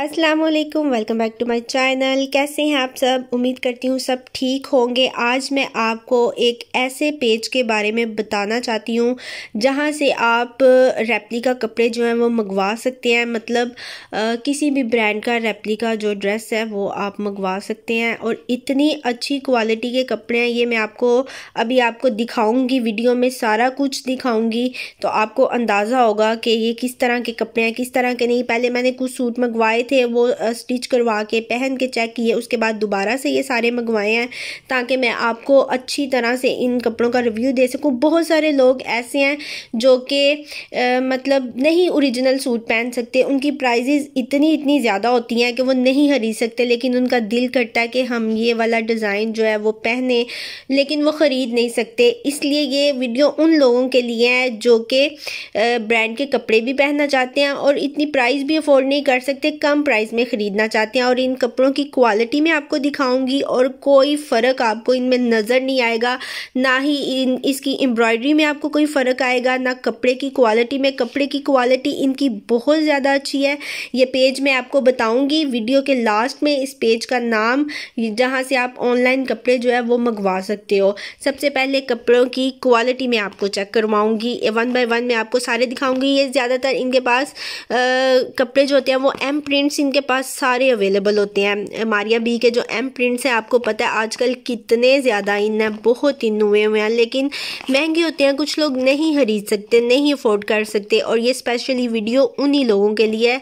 अस्सलाम वालेकुम welcome back to my channel कैसे हैं आप सब उम्मीद करती हूँ सब ठीक होंगे आज मैं आपको एक ऐसे पेज के बारे में बताना चाहती हूँ जहाँ से आप रेप्लिका कपड़े जो हैं वो मंगवा सकते हैं मतलब आ, किसी भी ब्रांड का रेप्लिका जो ड्रेस है वो आप मंगवा सकते हैं और इतनी अच्छी क्वालिटी के कपड़े हैं ये मैं आपको अभी आपको दिखाऊँगी वीडियो में सारा कुछ दिखाऊँगी तो आपको अंदाज़ा होगा कि ये किस तरह के कपड़े हैं किस तरह के नहीं पहले मैंने कुछ सूट मंगवाए थे वो स्टिच करवा के पहन के चेक किए उसके बाद दोबारा से ये सारे मंगवाए हैं ताकि मैं आपको अच्छी तरह से इन कपड़ों का रिव्यू दे सकूँ बहुत सारे लोग ऐसे हैं जो कि मतलब नहीं ओरिजिनल सूट पहन सकते उनकी प्राइजेज़ इतनी इतनी ज़्यादा होती हैं कि वो नहीं खरीद सकते लेकिन उनका दिल करता है कि हम ये वाला डिज़ाइन जो है वो पहने लेकिन वो ख़रीद नहीं सकते इसलिए ये वीडियो उन लोगों के लिए है जो कि ब्रांड के कपड़े भी पहनना चाहते हैं और इतनी प्राइस भी अफोर्ड नहीं कर सकते कम कम प्राइस में ख़रीदना चाहते हैं और इन कपड़ों की क्वालिटी में आपको दिखाऊंगी और कोई फ़र्क आपको इनमें नज़र नहीं आएगा ना ही इन इसकी एम्ब्रॉयडरी में आपको कोई फ़र्क आएगा ना कपड़े की क्वालिटी में कपड़े की क्वालिटी इनकी बहुत ज़्यादा अच्छी है ये पेज मैं आपको बताऊँगी वीडियो के लास्ट में इस पेज का नाम जहाँ से आप ऑनलाइन कपड़े जो है वो मंगवा सकते हो सबसे पहले कपड़ों की क्वालिटी में आपको चेक करवाऊँगी वन बाय वन मैं आपको सारे दिखाऊँगी ये ज़्यादातर इनके पास आ, कपड़े जो होते हैं वो एम प्रिंट प्रिंट्स इनके पास सारे अवेलेबल होते हैं मारिया बी के जो एम प्रिंट्स हैं आपको पता है आजकल कितने ज़्यादा इन हैं बहुत इन हुए हुए हैं लेकिन महंगे होते हैं कुछ लोग नहीं खरीद सकते नहीं अफोर्ड कर सकते और ये स्पेशली वीडियो उन्हीं लोगों के लिए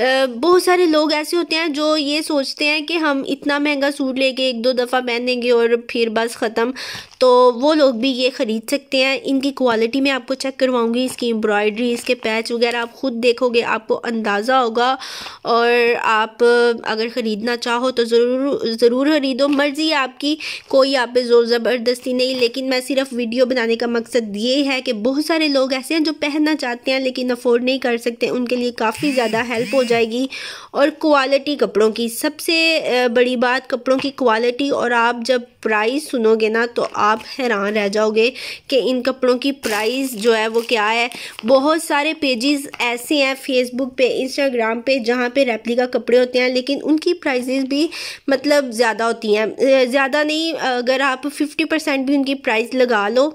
है बहुत सारे लोग ऐसे होते हैं जो ये सोचते हैं कि हम इतना महंगा सूट लेके एक दो दफ़ा पहनेंगे और फिर बस ख़त्म तो वो लोग भी ये ख़रीद सकते हैं इनकी क्वालिटी मैं आपको चेक करवाऊँगी इसकी एम्ब्रॉयडरी इसके पैच वगैरह आप ख़ुद देखोगे आपको अंदाज़ा होगा और पर आप अगर ख़रीदना चाहो तो ज़रूर ज़रूर ख़रीदो मर्ज़ी आपकी कोई आप पे ज़ोर ज़बरदस्ती नहीं लेकिन मैं सिर्फ वीडियो बनाने का मकसद ये है कि बहुत सारे लोग ऐसे हैं जो पहनना चाहते हैं लेकिन अफोर्ड नहीं कर सकते उनके लिए काफ़ी ज़्यादा हेल्प हो जाएगी और क्वालिटी कपड़ों की सबसे बड़ी बात कपड़ों की क्वालिटी और आप जब प्राइस सुनोगे ना तो आप हैरान रह जाओगे कि इन कपड़ों की प्राइस जो है वो क्या है बहुत सारे पेजेस ऐसे हैं फेसबुक पे इंस्टाग्राम पे जहाँ पे रेप पैतली का कपड़े होते हैं लेकिन उनकी प्राइजेज़ भी मतलब ज़्यादा होती हैं ज़्यादा नहीं अगर आप फिफ्टी परसेंट भी उनकी प्राइस लगा लो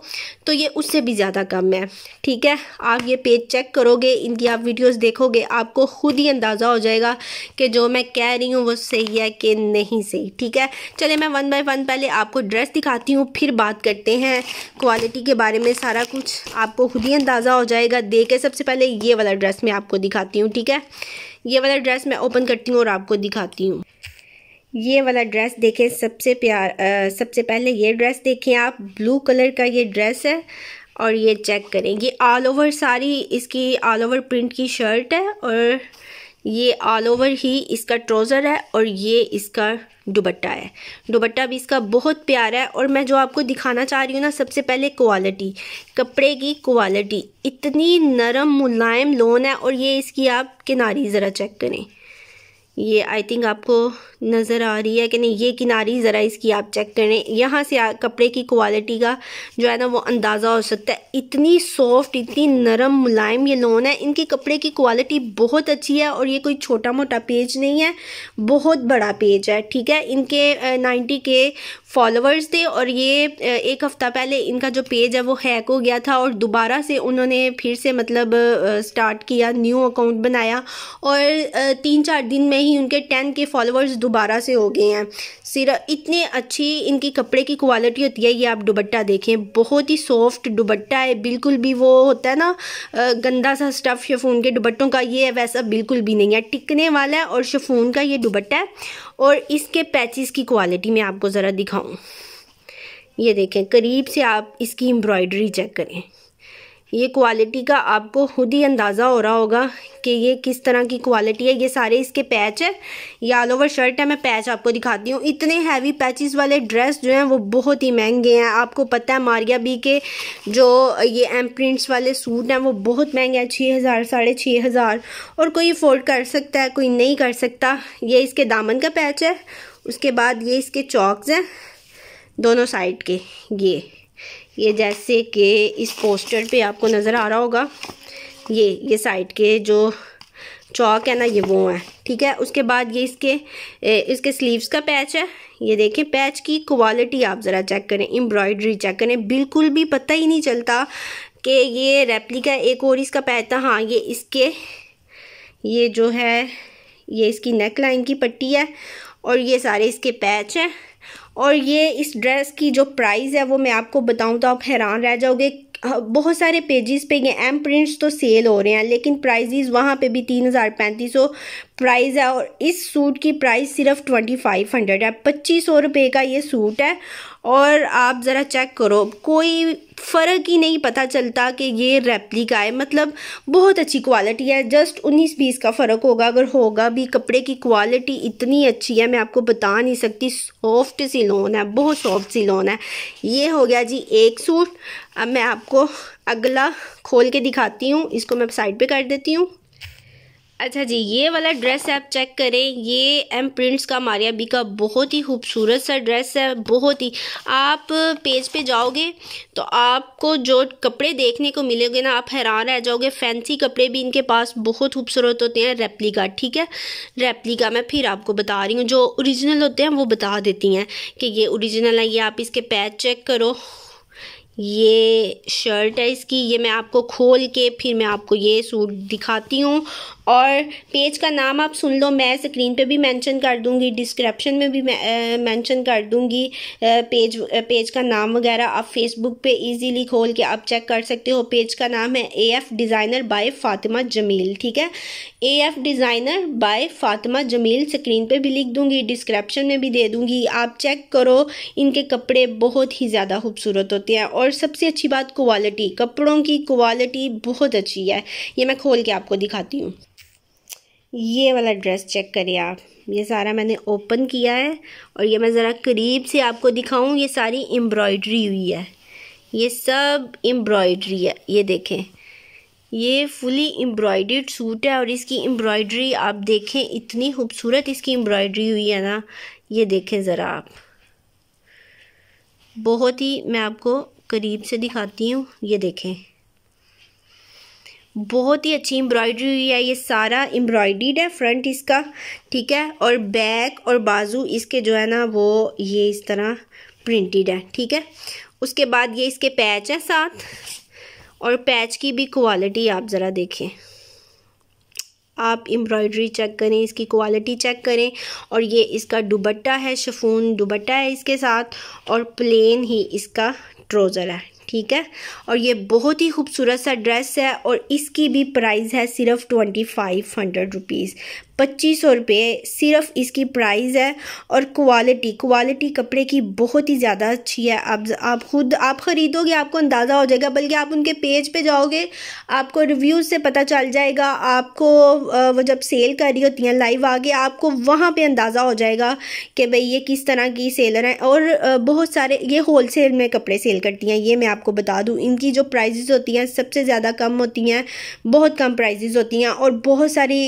तो ये उससे भी ज़्यादा कम है ठीक है आप ये पेज चेक करोगे इनकी आप वीडियोज़ देखोगे आपको ख़ुद ही अंदाज़ा हो जाएगा कि जो मैं कह रही हूँ वो सही है कि नहीं सही ठीक है चले मैं वन बाय वन पहले आपको ड्रेस दिखाती हूँ फिर बात करते हैं क्वालिटी के बारे में सारा कुछ आपको खुद ही अंदाज़ा हो जाएगा देखे सबसे पहले ये वाला ड्रेस मैं आपको दिखाती हूँ ठीक है ये वाला ड्रेस मैं ओपन करती हूँ और आपको दिखाती हूँ ये वाला ड्रेस देखें सबसे प्यार आ, सबसे पहले ये ड्रेस देखें आप ब्लू कलर का ये ड्रेस है और ये चेक करें ये ऑल ओवर सारी इसकी ऑल ओवर प्रिंट की शर्ट है और ये ऑल ओवर ही इसका ट्रोज़र है और ये इसका दुबट्टा है दुबट्टा भी इसका बहुत प्यारा है और मैं जो आपको दिखाना चाह रही हूँ ना सबसे पहले क्वालिटी कपड़े की क्वालिटी इतनी नरम मुलायम लोन है और ये इसकी आप किनारी ज़रा चेक करें ये आई थिंक आपको नज़र आ रही है कि नहीं ये किनारी ज़रा इसकी आप चेक करें यहाँ से कपड़े की क्वालिटी का जो है ना वो अंदाज़ा हो सकता है इतनी सॉफ्ट इतनी नरम मुलायम ये लोन है इनके कपड़े की क्वालिटी बहुत अच्छी है और ये कोई छोटा मोटा पेज नहीं है बहुत बड़ा पेज है ठीक है इनके नाइन्टी के फॉलोअर्स थे और ये एक हफ़्ता पहले इनका जो पेज है वो हैक हो गया था और दोबारा से उन्होंने फिर से मतलब स्टार्ट किया न्यू अकाउंट बनाया और तीन चार दिन में ही उनके टेन के फॉलोअर्स दोबारा से हो गए हैं सिर्फ इतने अच्छी इनकी कपड़े की क्वालिटी होती है ये आप दुबट्टा देखें बहुत ही सॉफ्ट दुबट्टा है बिल्कुल भी वो होता है ना गंदा सा स्टफ़ शफून के दुबट्टों का ये वैसा बिल्कुल भी नहीं है टिकने वाला है और शफून का ये दुबट्टा है और इसके पैचिस की क्वालिटी मैं आपको ज़रा दिखाऊँ ये देखें करीब से आप इसकी एम्ब्रॉयडरी चेक करें ये क्वालिटी का आपको खुद ही अंदाज़ा हो रहा होगा कि ये किस तरह की क्वालिटी है ये सारे इसके पैच है ये ऑल ओवर शर्ट है मैं पैच आपको दिखाती हूँ इतने हैवी पैचेस वाले ड्रेस जो हैं वो बहुत ही महंगे हैं आपको पता है मारिया बी के जो ये एम प्रिंट्स वाले सूट हैं वो बहुत महंगे हैं छः हज़ार साढ़े छः हज़ार और कोई अफोर्ड कर सकता है कोई नहीं कर सकता ये इसके दामन का पैच है उसके बाद ये इसके चौकस हैं दोनों साइड के ये ये जैसे कि इस पोस्टर पे आपको नज़र आ रहा होगा ये ये साइड के जो चौक है ना ये वो है ठीक है उसके बाद ये इसके इसके स्लीव्स का पैच है ये देखें पैच की क्वालिटी आप ज़रा चेक करें एम्ब्रॉयडरी चेक करें बिल्कुल भी पता ही नहीं चलता कि ये रेप्लिका एक और इसका पैच था हाँ ये इसके ये जो है ये इसकी नेक लाइन की पट्टी है और ये सारे इसके पैच हैं और ये इस ड्रेस की जो प्राइस है वो मैं आपको बताऊं तो आप हैरान रह जाओगे बहुत सारे पेजेस पे ये एम प्रिंट्स तो सेल हो रहे हैं लेकिन प्राइजेज़ वहाँ पे भी तीन हज़ार पैंतीस सौ प्राइज़ है और इस सूट की प्राइस सिर्फ ट्वेंटी फाइव हंड्रेड है पच्चीस सौ रुपये का ये सूट है और आप ज़रा चेक करो कोई फ़र्क ही नहीं पता चलता कि ये रेप्लिका है मतलब बहुत अच्छी क्वालिटी है जस्ट उन्नीस बीस का फ़र्क होगा अगर होगा भी कपड़े की क्वालिटी इतनी अच्छी है मैं आपको बता नहीं सकती सॉफ्ट सी लोन है बहुत सॉफ्ट लोन है ये हो गया जी एक सूट अब मैं आपको अगला खोल के दिखाती हूँ इसको मैं साइड पर कर देती हूँ अच्छा जी ये वाला ड्रेस आप चेक करें ये एम प्रिंट्स का मारियाबी का बहुत ही खूबसूरत सा ड्रेस है बहुत ही आप पेज पे जाओगे तो आपको जो कपड़े देखने को मिलेंगे ना आप हैरान रह जाओगे फैंसी कपड़े भी इनके पास बहुत खूबसूरत होते हैं रेप्लिका ठीक है रेप्लिका मैं फिर आपको बता रही हूँ जो ओरिजिनल होते हैं वो बता देती हैं कि ये ओरिजिनल है ये आप इसके पैच चेक करो ये शर्ट है इसकी ये मैं आपको खोल के फिर मैं आपको ये सूट दिखाती हूँ और पेज का नाम आप सुन लो मैं स्क्रीन पे भी मेंशन कर दूंगी डिस्क्रिप्शन में भी मेंशन कर दूंगी पेज पेज का नाम वगैरह आप फेसबुक पे इजीली खोल के आप चेक कर सकते हो पेज का नाम है A F designer by Fatima Jamil ठीक है A F designer by Fatima Jamil screen पे भी लिख दूंगी डिस्क्रिप्शन में भी दे दूँगी आप चेक करो इनके कपड़े बहुत ही ज़्यादा खूबसूरत होते हैं और सबसे अच्छी बात क्वालिटी कपड़ों की क्वालिटी बहुत अच्छी है ये मैं खोल के आपको दिखाती हूँ ये वाला ड्रेस चेक करिए आप ये सारा मैंने ओपन किया है और ये मैं ज़रा करीब से आपको दिखाऊं ये सारी एम्ब्रॉयड्री हुई है ये सब एम्ब्रॉयड्री है ये देखें ये फुली एम्ब्रॉयड सूट है और इसकी एम्ब्रॉयड्री आप देखें इतनी खूबसूरत इसकी एम्ब्रॉयड्री हुई है ना ये देखें ज़रा आप बहुत ही मैं आपको करीब से दिखाती हूँ ये देखें बहुत ही अच्छी एम्ब्रॉयडरी हुई है ये सारा एम्ब्रॉयडीड है फ्रंट इसका ठीक है और बैक और बाजू इसके जो है ना वो ये इस तरह प्रिंटेड है ठीक है उसके बाद ये इसके पैच है साथ और पैच की भी क्वालिटी आप ज़रा देखें आप एम्ब्रॉयडरी चेक करें इसकी क्वालिटी चेक करें और ये इसका दुबट्टा है शफून दुबट्टा है इसके साथ और प्लेन ही इसका ट्रोज़र है ठीक है और ये बहुत ही खूबसूरत सा ड्रेस है और इसकी भी प्राइस है सिर्फ ट्वेंटी फाइव हंड्रेड रुपीज़ पच्चीस सौ रुपये सिर्फ इसकी प्राइस है और क्वालिटी क्वालिटी कपड़े की बहुत ही ज़्यादा अच्छी है आप आप खुद आप ख़रीदोगे आपको अंदाज़ा हो जाएगा बल्कि आप उनके पेज पे जाओगे आपको रिव्यूज़ से पता चल जाएगा आपको वो जब सेल कर रही होती हैं लाइव आगे आपको वहाँ पे अंदाज़ा हो जाएगा कि भाई ये किस तरह की सेलर हैं और बहुत सारे ये होल सेल में कपड़े सेल करती हैं ये मैं आपको बता दूँ इनकी जो प्राइजेज़ होती हैं सबसे ज़्यादा कम होती हैं बहुत कम प्राइजेज़ होती हैं और बहुत सारी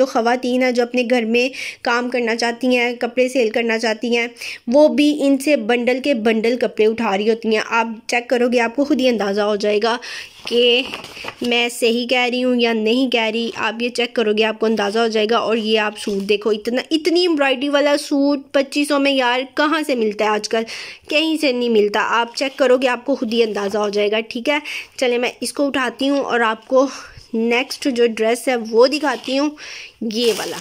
जो खवा ख़वातीन हैं जो अपने घर में काम करना चाहती हैं कपड़े सेल करना चाहती हैं वो भी इनसे बंडल के बंडल कपड़े उठा रही होती हैं आप चेक करोगे आपको खुद ही अंदाज़ा हो जाएगा कि मैं सही कह रही हूँ या नहीं कह रही आप ये चेक करोगे आपको अंदाज़ा हो जाएगा और ये आप सूट देखो इतना इतनी एम्ब्रॉयडरी वाला सूट पच्चीस सौ में यार कहाँ से मिलता है आजकल कहीं से नहीं मिलता आप चेक करोगे आपको खुद ही अंदाज़ा हो जाएगा ठीक है चले मैं इसको उठाती हूँ और आपको नेक्स्ट जो ड्रेस है वो दिखाती हूँ ये वाला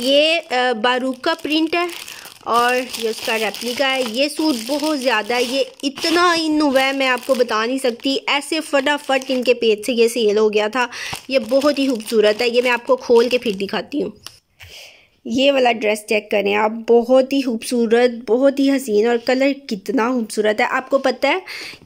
ये बारूक का प्रिंट है और ये उसका रेप्लिका है ये सूट बहुत ज़्यादा है ये इतना इन हुआ है मैं आपको बता नहीं सकती ऐसे फटाफट इनके पेज से ये सेल हो गया था ये बहुत ही खूबसूरत है ये मैं आपको खोल के फिर दिखाती हूँ ये वाला ड्रेस चेक करें आप बहुत ही खूबसूरत बहुत ही हसीन और कलर कितना खूबसूरत है आपको पता है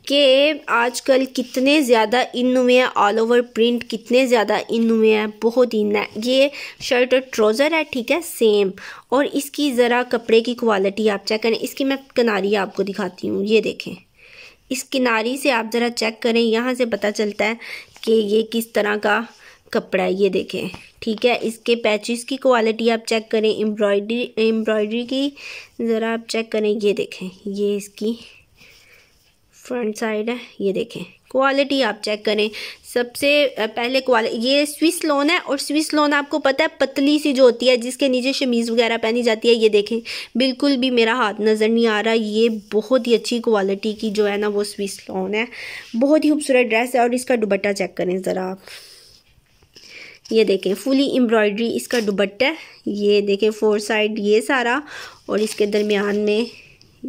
कि आजकल कितने ज़्यादा इन हुए हैं ऑल ओवर प्रिंट कितने ज़्यादा इन हुए हैं बहुत ही ये शर्ट और ट्रोज़र है ठीक है सेम और इसकी ज़रा कपड़े की क्वालिटी आप चेक करें इसकी मैं किनारी आपको दिखाती हूँ ये देखें इस किनारी से आप ज़रा चेक करें यहाँ से पता चलता है कि ये किस तरह का कपड़ा ये देखें ठीक है इसके पैचेस की क्वालिटी आप चेक करें एम्ब्रॉयडरी एम्ब्रॉयडरी की ज़रा आप चेक करें ये देखें ये इसकी फ्रंट साइड है ये देखें क्वालिटी आप चेक करें सबसे पहले क्वालिटी ये स्विस लोन है और स्विस लोन आपको पता है पतली सी जो होती है जिसके नीचे शमीज़ वगैरह पहनी जाती है ये देखें बिल्कुल भी मेरा हाथ नज़र नहीं आ रहा ये बहुत ही अच्छी क्वालिटी की जो है ना वो स्विस लोन है बहुत ही खूबसूरत ड्रेस है और इसका दुबट्टा चेक करें ज़रा आप ये देखें फुली एम्ब्रॉयडरी इसका दुबट्टा ये देखें फोर साइड ये सारा और इसके दरमियान में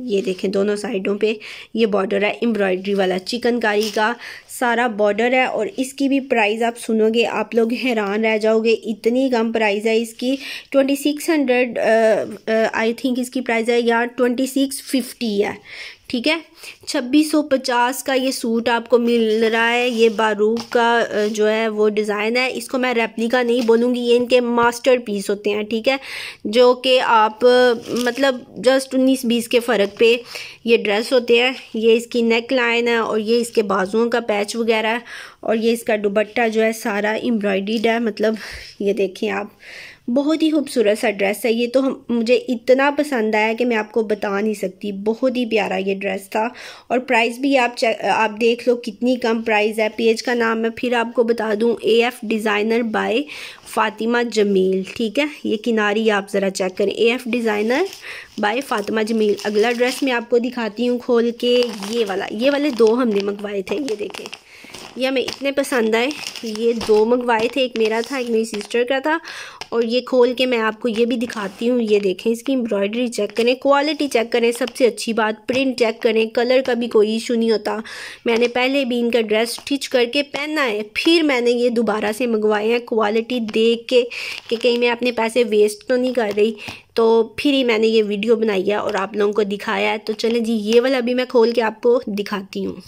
ये देखें दोनों साइडों पे ये बॉर्डर है एम्ब्रॉयडरी वाला चिकनकारी का सारा बॉर्डर है और इसकी भी प्राइस आप सुनोगे आप लोग हैरान रह जाओगे इतनी कम प्राइस है इसकी twenty six hundred I think इसकी प्राइस है या ट्वेंटी सिक्स फिफ्टी है ठीक है 2650 का ये सूट आपको मिल रहा है ये बारूक का जो है वो डिज़ाइन है इसको मैं रेप्लिका नहीं बोलूँगी ये इनके मास्टर पीस होते हैं ठीक है जो कि आप मतलब जस्ट 19 बीस के फ़र्क पे ये ड्रेस होते हैं ये इसकी नेक लाइन है और ये इसके बाजुओं का पैच वगैरह है और ये इसका दुबट्टा जो है सारा एम्ब्रॉयडीड है मतलब ये देखें आप बहुत ही खूबसूरत सा ड्रेस है ये तो हम मुझे इतना पसंद आया कि मैं आपको बता नहीं सकती बहुत ही प्यारा ये ड्रेस था और प्राइस भी आप आप देख लो कितनी कम प्राइस है पेज का नाम मैं फिर आपको बता दूँ A F designer by Fatima Jamil ठीक है ये किनारी आप ज़रा चेक करें A F designer by Fatima Jamil अगला ड्रेस मैं आपको दिखाती हूँ खोल के ये वाला ये वाले दो हमने मंगवाए थे ये देखें ये हमें इतने पसंद आए ये दो मंगवाए थे एक मेरा था एक मेरी सिस्टर का था और ये खोल के मैं आपको ये भी दिखाती हूँ ये देखें इसकी एम्ब्रॉयडरी चेक करें क्वालिटी चेक करें सबसे अच्छी बात प्रिंट चेक करें कलर का भी कोई इशू नहीं होता मैंने पहले भी इनका ड्रेस स्टिच करके पहना है फिर मैंने ये दोबारा से मंगवाए हैं क्वालिटी देख के कि कहीं मैं अपने पैसे वेस्ट तो नहीं कर रही तो फिर ही मैंने ये वीडियो बनाई है और आप लोगों को दिखाया है तो चलें जी ये वाला भी मैं खोल के आपको दिखाती हूँ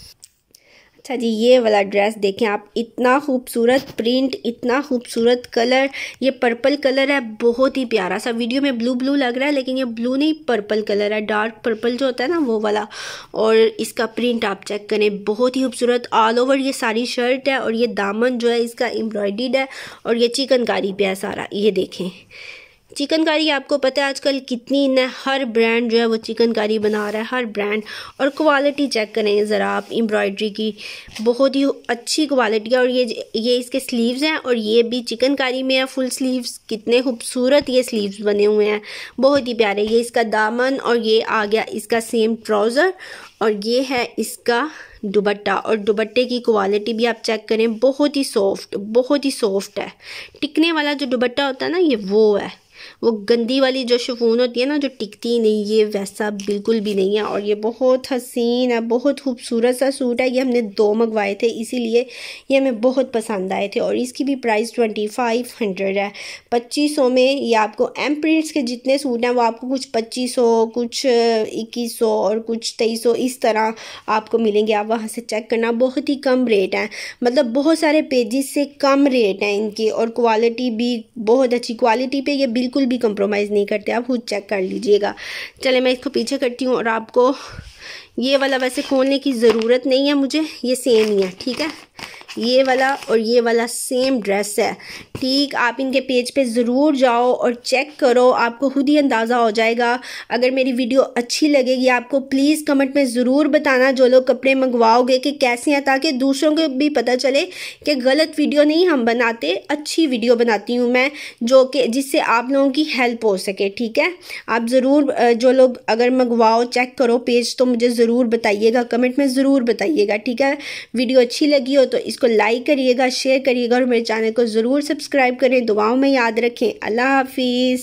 अच्छा जी ये वाला ड्रेस देखें आप इतना खूबसूरत प्रिंट इतना खूबसूरत कलर ये पर्पल कलर है बहुत ही प्यारा सा वीडियो में ब्लू ब्लू लग रहा है लेकिन ये ब्लू नहीं पर्पल कलर है डार्क पर्पल जो होता है ना वो वाला और इसका प्रिंट आप चेक करें बहुत ही खूबसूरत ऑल ओवर ये सारी शर्ट है और ये दामन जो है इसका एम्ब्रॉयड है और ये चिकनकारी पे है सारा ये देखें चिकनकारी आपको पता है आजकल कितनी न हर ब्रांड जो है वो चिकनकारी बना रहा है हर ब्रांड और क्वालिटी चेक करें ज़रा आप एम्ब्रॉयड्री की बहुत ही अच्छी क्वालिटी है और ये ये इसके स्लीव्स हैं और ये भी चिकनकारी में है फुल स्लीव्स कितने खूबसूरत ये स्लीव्स बने हुए हैं बहुत ही प्यारे ये इसका दामन और ये आ गया इसका सेम ट्राउज़र और ये है इसका दुबट्टा और दुबट्टे की क्वालिटी भी आप चेक करें बहुत ही सॉफ्ट बहुत ही सॉफ्ट है टिकने वाला जो दुबट्टा होता है ना ये वो है वो गंदी वाली जो शिफून होती है ना जो टिकती नहीं ये वैसा बिल्कुल भी नहीं है और ये बहुत हसीन है बहुत खूबसूरत सा सूट है ये हमने दो मंगवाए थे इसीलिए ये हमें बहुत पसंद आए थे और इसकी भी प्राइस ट्वेंटी फाइव हंड्रेड है पच्चीस सौ में ये आपको एम प्रिंट्स के जितने सूट हैं वो आपको कुछ पच्चीस सौ कुछ इक्कीस सौ और कुछ तेईस सौ इस तरह आपको मिलेंगे आप वहाँ से चेक करना बहुत ही कम रेट है मतलब बहुत सारे पेजेस से कम रेट हैं इनके और क्वालिटी भी बहुत अच्छी क्वालिटी पर यह बिल्कुल बिल्कुल भी कंप्रोमाइज़ नहीं करते आप खुद चेक कर लीजिएगा चले मैं इसको पीछे करती हूँ और आपको ये वाला वैसे खोलने की ज़रूरत नहीं है मुझे ये सेम ही है ठीक है ये वाला और ये वाला सेम ड्रेस है ठीक आप इनके पेज पे ज़रूर जाओ और चेक करो आपको खुद ही अंदाज़ा हो जाएगा अगर मेरी वीडियो अच्छी लगेगी आपको प्लीज़ कमेंट में ज़रूर बताना जो लोग कपड़े मंगवाओगे कि कैसे हैं ताकि दूसरों को भी पता चले कि गलत वीडियो नहीं हम बनाते अच्छी वीडियो बनाती हूँ मैं जो कि जिससे आप लोगों की हेल्प हो सके ठीक है आप ज़रूर जो लोग अगर मंगवाओ चेक करो पेज तो मुझे ज़रूर बताइएगा कमेंट में ज़रूर बताइएगा ठीक है वीडियो अच्छी लगी हो तो इस इसको लाइक करिएगा शेयर करिएगा और मेरे चैनल को ज़रूर सब्सक्राइब करें दुआओं में याद रखें अल्लाह हाफिज़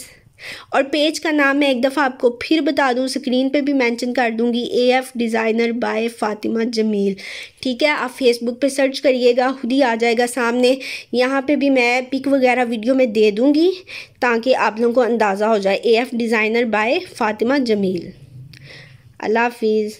और पेज का नाम मैं एक दफ़ा आपको फिर बता दूँ स्क्रीन पे भी मेंशन कर दूँगी A F designer by Fatima Jamil ठीक है आप फेसबुक पे सर्च करिएगा खुद ही आ जाएगा सामने यहाँ पे भी मैं पिक वगैरह वीडियो में दे दूँगी ताकि आप लोगों को अंदाज़ा हो जाए A F designer by Fatima Jamil अल्लाह हाफिज़